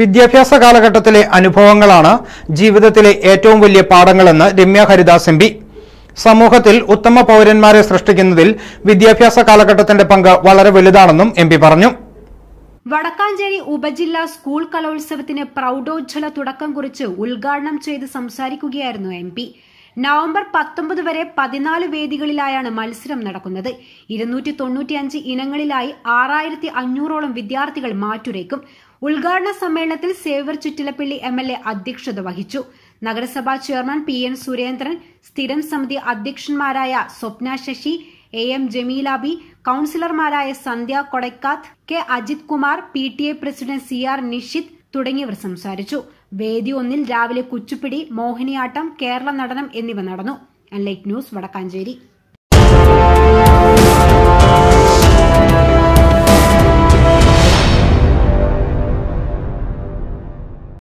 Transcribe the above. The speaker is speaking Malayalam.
വിദ്യാഭ്യാസ കാലഘട്ടത്തിലെ അനുഭവങ്ങളാണ് ജീവിതത്തിലെ ഏറ്റവും വലിയ പാഠങ്ങളെന്ന് രമ്യ ഹരിദാസ് എം സമൂഹത്തിൽ ഉത്തമ പൗരന്മാരെ സൃഷ്ടിക്കുന്നതിൽ വിദ്യാഭ്യാസ കാലഘട്ടത്തിന്റെ പങ്ക് വളരെ വലുതാണെന്നും എം പറഞ്ഞു വടക്കാഞ്ചേരി ഉപജില്ലാ സ്കൂൾ കലോത്സവത്തിന് പ്രൌഢോജ്ജ്വല തുടക്കം കുറിച്ച് ഉദ്ഘാടനം ചെയ്ത് സംസാരിക്കുകയായിരുന്നു എം നവംബർ പത്തൊമ്പത് വരെ പതിനാല് വേദികളിലായാണ് മത്സരം നടക്കുന്നത് ഇരുന്നൂറ്റി തൊണ്ണൂറ്റിയഞ്ച് ഇനങ്ങളിലായി ആറായിരത്തി അഞ്ഞൂറോളം വിദ്യാർത്ഥികൾ മാറ്റുരയ്ക്കും ഉദ്ഘാടന സമ്മേളനത്തിൽ Xavier Chittilappilly M L A അധ്യക്ഷത വഹിച്ചു നഗരസഭാ ചെയർമാൻ പി എൻ സുരേന്ദ്രൻ സ്ഥിരം സമിതി അധ്യക്ഷന്മാരായ സ്വപ്ന ശശി എ എം ജമീലാബി കൌൺസിലർമാരായ Sandhya Kodakkath K Ajith Kumar P T A president C R Nishith തുടങ്ങിയവർ സംസാരിച്ചു വേദി ഒന്നിൽ രാവിലെ കുച്ചുപ്പിടി മോഹിനിയാട്ടം കേരള നടനം എന്നിവ നടന്നു ലൈറ്റ് ന്യൂസ് വടക്കാഞ്ചേരി